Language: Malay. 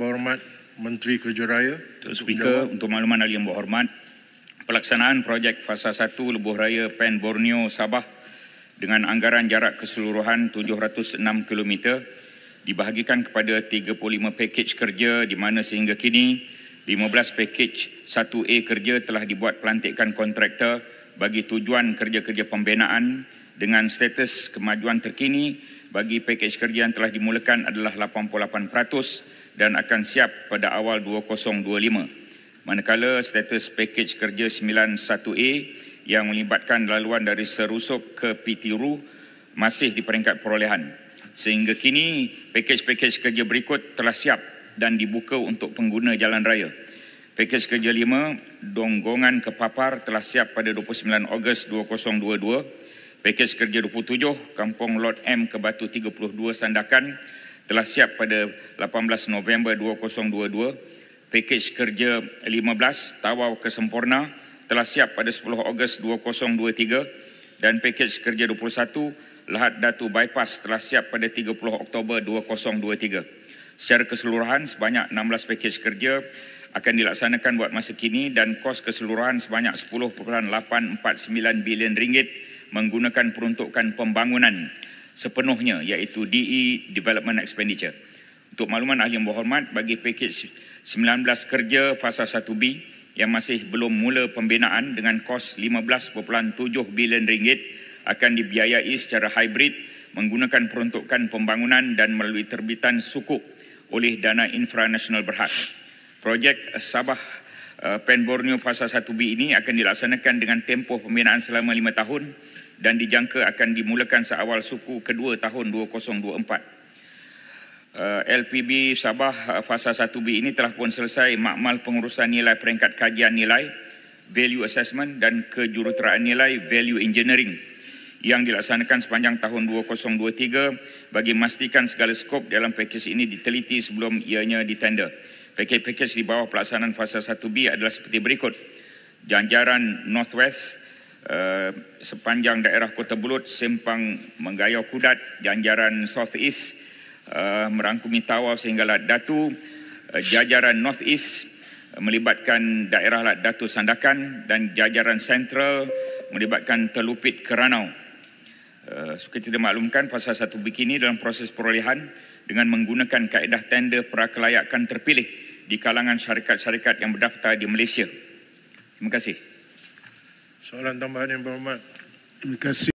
berhormat Menteri Kerja Raya. Tuan Speaker, untuk makluman ahli yang berhormat, pelaksanaan projek fasa 1 Lebuh Raya Pen Borneo Sabah dengan anggaran jarak keseluruhan 706 km dibahagikan kepada 35 pakej kerja di mana sehingga kini 15 pakej 1A kerja telah dibuat pelantikan kontraktor bagi tujuan kerja-kerja pembinaan dengan status kemajuan terkini bagi pakej kerja yang telah dimulakan adalah 88% dan akan siap pada awal 2025. Manakala status pakej kerja 91A yang melibatkan laluan dari Serusok ke Pitiru masih di peringkat perolehan. Sehingga kini pakej-pakej kerja berikut telah siap dan dibuka untuk pengguna jalan raya. Pakej kerja 5, Donggongan ke Papar telah siap pada 29 Ogos 2022. Pakej kerja 27, Kampung Lot M ke Batu 32 Sandakan telah siap pada 18 November 2022. Pakej kerja 15 Tawau Kesempurna telah siap pada 10 Ogos 2023 dan pakej kerja 21 Lahat Datu Bypass telah siap pada 30 Oktober 2023. Secara keseluruhan sebanyak 16 pakej kerja akan dilaksanakan buat masa kini dan kos keseluruhan sebanyak 10.849 bilion ringgit menggunakan peruntukan pembangunan sepenuhnya iaitu DE Development Expenditure. Untuk makluman ahli yang berhormat bagi pakej 19 kerja fasa 1B yang masih belum mula pembinaan dengan kos 15.7 bilion ringgit akan dibiayai secara hybrid menggunakan peruntukan pembangunan dan melalui terbitan sukuk oleh Dana Infra Nasional Berhad. Projek Sabah eh, Pan Borneo Fasa 1B ini akan dilaksanakan dengan tempoh pembinaan selama 5 tahun dan dijangka akan dimulakan seawal suku kedua tahun 2024. Eh, LPB Sabah eh, Fasa 1B ini telah pun selesai makmal pengurusan nilai peringkat kajian nilai value assessment dan kejuruteraan nilai value engineering yang dilaksanakan sepanjang tahun 2023 bagi memastikan segala skop dalam pakej ini diteliti sebelum ianya ditender. Pakej-pakej di bawah pelaksanaan Fasa 1B adalah seperti berikut. Janjaran Northwest Eh, sepanjang daerah Kota Bulut, Sempang, Menggayau, Kudat, Janjaran South East, uh, merangkumi Tawau sehingga Lat Datu, uh, Jajaran North East, melibatkan daerah Lat Datu Sandakan dan jajaran Central melibatkan Telupit Keranau. Suka kita maklumkan pasal satu bikini dalam proses perolehan dengan menggunakan kaedah tender perakelayakan terpilih di kalangan syarikat-syarikat yang berdaftar di Malaysia. Terima kasih. Soalan tambahan yang berhormat. Terima kasih.